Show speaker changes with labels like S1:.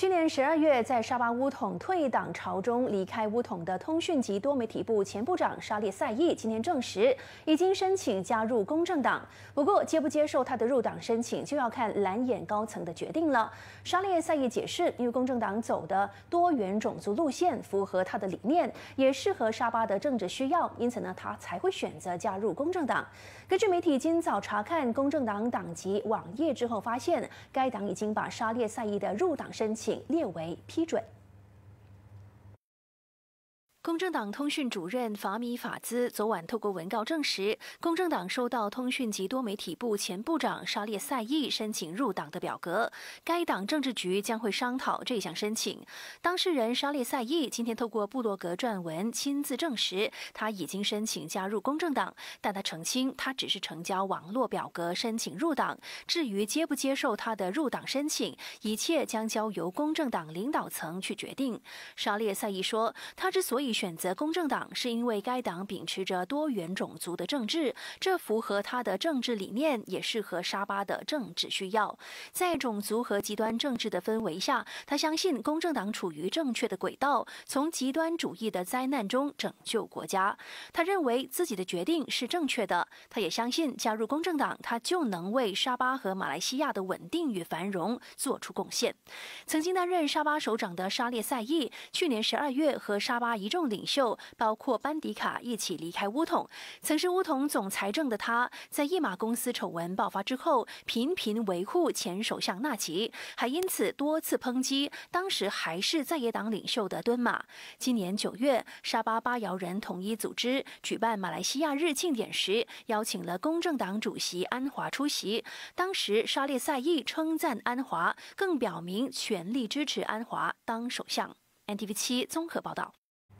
S1: 去年十二月，在沙巴乌统退党潮中离开乌统的通讯及多媒体部前部长沙列赛义今天证实，已经申请加入公正党。不过，接不接受他的入党申请，就要看蓝眼高层的决定了。沙列赛义解释，因为公正党走的多元种族路线符合他的理念，也适合沙巴的政治需要，因此呢，他才会选择加入公正党。根据媒体今早查看公正党党籍网页之后发现，该党已经把沙列赛义的入党申请。请列为批准。公正党通讯主任法米法兹昨晚透过文告证实，公正党收到通讯及多媒体部前部长沙列赛义申请入党的表格。该党政治局将会商讨这项申请。当事人沙列赛义今天透过布洛格撰文亲自证实，他已经申请加入公正党。但他澄清，他只是成交网络表格申请入党。至于接不接受他的入党申请，一切将交由公正党领导层去决定。沙列赛义说，他之所以选择公正党是因为该党秉持着多元种族的政治，这符合他的政治理念，也适合沙巴的政治需要。在种族和极端政治的氛围下，他相信公正党处于正确的轨道，从极端主义的灾难中拯救国家。他认为自己的决定是正确的，他也相信加入公正党，他就能为沙巴和马来西亚的稳定与繁荣做出贡献。曾经担任沙巴首长的沙列赛义，去年十二月和沙巴一众。领袖包括班迪卡一起离开乌统。曾是乌统总财政的他，在一马公司丑闻爆发之后，频频维护前首相纳吉，还因此多次抨击当时还是在野党领袖的敦马。今年九月，沙巴巴瑶人统一组织举办马来西亚日庆典时，邀请了公正党主席安华出席。当时沙列赛义称赞安华，更表明全力支持安华当首相。NTV 七综合报道。